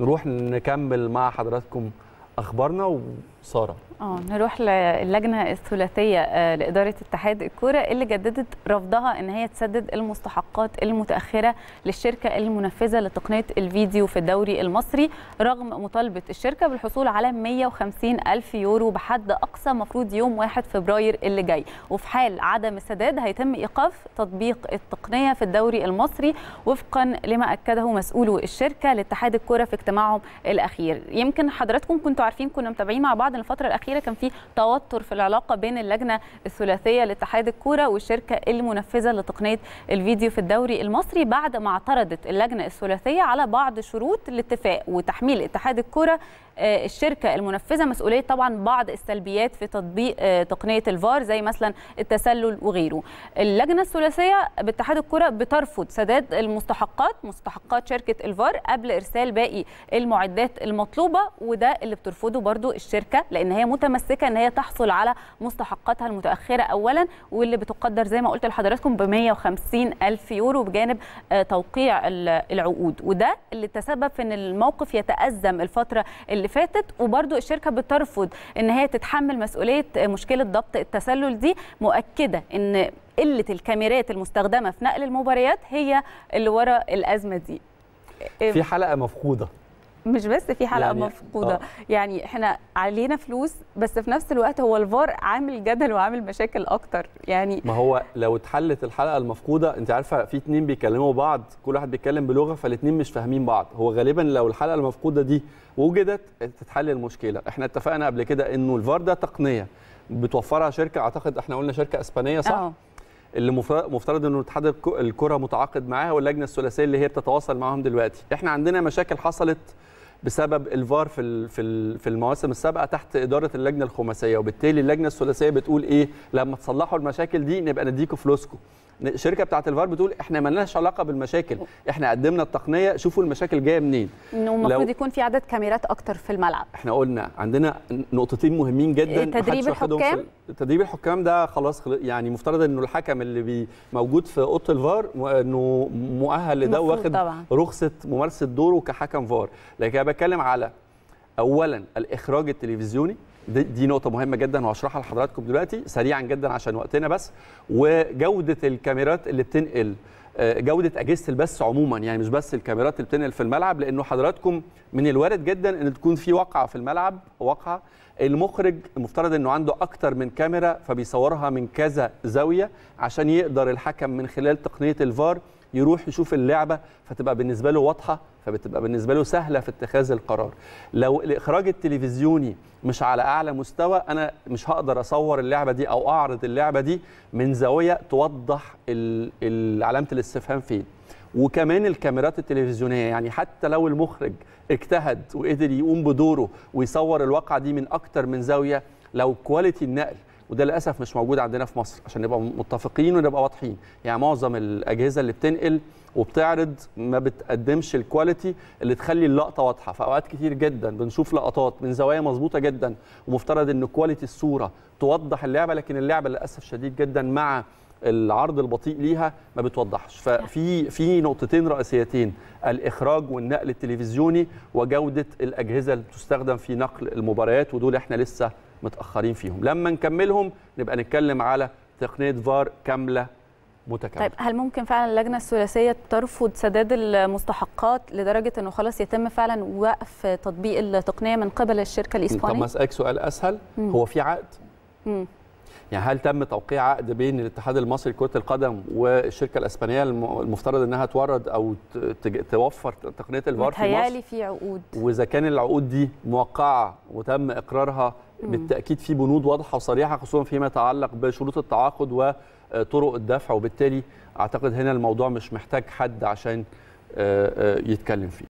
نروح نكمل مع حضراتكم اخبارنا و... ساره اه نروح للجنه الثلاثيه آه، لاداره اتحاد الكوره اللي جددت رفضها ان هي تسدد المستحقات المتاخره للشركه المنفذه لتقنيه الفيديو في الدوري المصري رغم مطالبه الشركه بالحصول على 150 الف يورو بحد اقصى مفروض يوم 1 فبراير اللي جاي وفي حال عدم السداد هيتم ايقاف تطبيق التقنيه في الدوري المصري وفقا لما اكده مسؤولو الشركه لاتحاد الكوره في اجتماعهم الاخير يمكن حضراتكم كنتوا عارفين كنا متابعين مع بعض ان الفتره الاخيره كان في توتر في العلاقه بين اللجنه الثلاثيه لاتحاد الكوره والشركه المنفذه لتقنيه الفيديو في الدوري المصري بعد ما اعترضت اللجنه الثلاثيه على بعض شروط الاتفاق وتحميل اتحاد الكوره آه، الشركه المنفذه مسؤوليه طبعا بعض السلبيات في تطبيق آه، تقنيه الفار زي مثلا التسلل وغيره اللجنه الثلاثيه باتحاد الكره بترفض سداد المستحقات مستحقات شركه الفار قبل ارسال باقي المعدات المطلوبه وده اللي بترفضه برضو الشركه لان هي متمسكه ان هي تحصل على مستحقاتها المتاخره اولا واللي بتقدر زي ما قلت لحضراتكم ب 150 الف يورو بجانب آه، توقيع العقود وده اللي تسبب في ان الموقف يتازم الفتره اللي اللي فاتت وبرده الشركه بترفض ان هي تتحمل مسؤوليه مشكله ضبط التسلل دي مؤكده ان قله الكاميرات المستخدمه في نقل المباريات هي اللي ورا الازمه دي في حلقه مفقوده مش بس في حلقه يعني مفقوده آه. يعني احنا علينا فلوس بس في نفس الوقت هو الفار عامل جدل وعامل مشاكل اكتر يعني ما هو لو اتحلت الحلقه المفقوده انت عارفه في اتنين بيكلموا بعض كل واحد بيتكلم بلغه فالاتنين مش فاهمين بعض هو غالبا لو الحلقه المفقوده دي وجدت تتحل المشكله احنا اتفقنا قبل كده انه الفار ده تقنيه بتوفرها شركه اعتقد احنا قلنا شركه اسبانيه صح آه. اللي مفترض انه اتحاد الكره متعاقد معاها واللجنه الثلاثيه اللي هي بتتواصل معاهم دلوقتي احنا عندنا مشاكل حصلت بسبب الفار في في المواسم السابقه تحت اداره اللجنه الخماسيه وبالتالي اللجنه الثلاثيه بتقول ايه لما تصلحوا المشاكل دي نبقى نديكم فلوسكم الشركه بتاعه الفار بتقول احنا ما لناش علاقه بالمشاكل احنا قدمنا التقنيه شوفوا المشاكل جايه منين المفروض يكون في عدد كاميرات اكتر في الملعب احنا قلنا عندنا نقطتين مهمين جدا إيه، تدريب الحكام تدريب الحكام ده خلاص يعني مفترض انه الحكم اللي بي موجود في اوضه الفار انه مؤهل لده واخد رخصه ممارسه دوره كحكم فار لكن انا بتكلم على اولا الاخراج التلفزيوني دي, دي نقطه مهمه جدا وهشرحها لحضراتكم دلوقتي سريعا جدا عشان وقتنا بس وجوده الكاميرات اللي بتنقل آه، جوده اجهزه البث عموما يعني مش بس الكاميرات اللي بتنقل في الملعب لانه حضراتكم من الوارد جدا ان تكون في واقعه في الملعب واقعه المخرج المفترض انه عنده اكتر من كاميرا فبيصورها من كذا زاويه عشان يقدر الحكم من خلال تقنيه الفار يروح يشوف اللعبه فتبقى بالنسبه له واضحه فبتبقى بالنسبه له سهله في اتخاذ القرار لو الاخراج التلفزيوني مش على اعلى مستوى انا مش هقدر اصور اللعبه دي او اعرض اللعبه دي من زاويه توضح علامه الاستفهام فين وكمان الكاميرات التلفزيونيه يعني حتى لو المخرج اجتهد وقدر يقوم بدوره ويصور الواقعه دي من اكتر من زاويه لو كواليتي النقل وده للاسف مش موجود عندنا في مصر عشان نبقى متفقين ونبقى واضحين يعني معظم الاجهزه اللي بتنقل وبتعرض ما بتقدمش الكواليتي اللي تخلي اللقطه واضحه فاوقات كتير جدا بنشوف لقطات من زوايا مظبوطه جدا ومفترض ان كواليتي الصوره توضح اللعبه لكن اللعبه للاسف شديد جدا مع العرض البطيء ليها ما بتوضحش ففي في نقطتين رئيسيتين الاخراج والنقل التلفزيوني وجوده الاجهزه اللي بتستخدم في نقل المباريات ودول احنا لسه متاخرين فيهم لما نكملهم نبقى نتكلم على تقنيه فار كامله متكامله طيب هل ممكن فعلا اللجنه الثلاثيه ترفض سداد المستحقات لدرجه انه خلاص يتم فعلا وقف تطبيق التقنيه من قبل الشركه الاسبانيه طب ما اسالك سؤال اسهل مم. هو في عقد مم. يعني هل تم توقيع عقد بين الاتحاد المصري لكره القدم والشركه الاسبانيه المفترض انها تورد او توفر تقنيه الفار في مصر متهيألي في عقود واذا كان العقود دي موقعه وتم اقرارها بالتاكيد في بنود واضحه وصريحه خصوصا فيما يتعلق بشروط التعاقد وطرق الدفع وبالتالي اعتقد هنا الموضوع مش محتاج حد عشان يتكلم فيه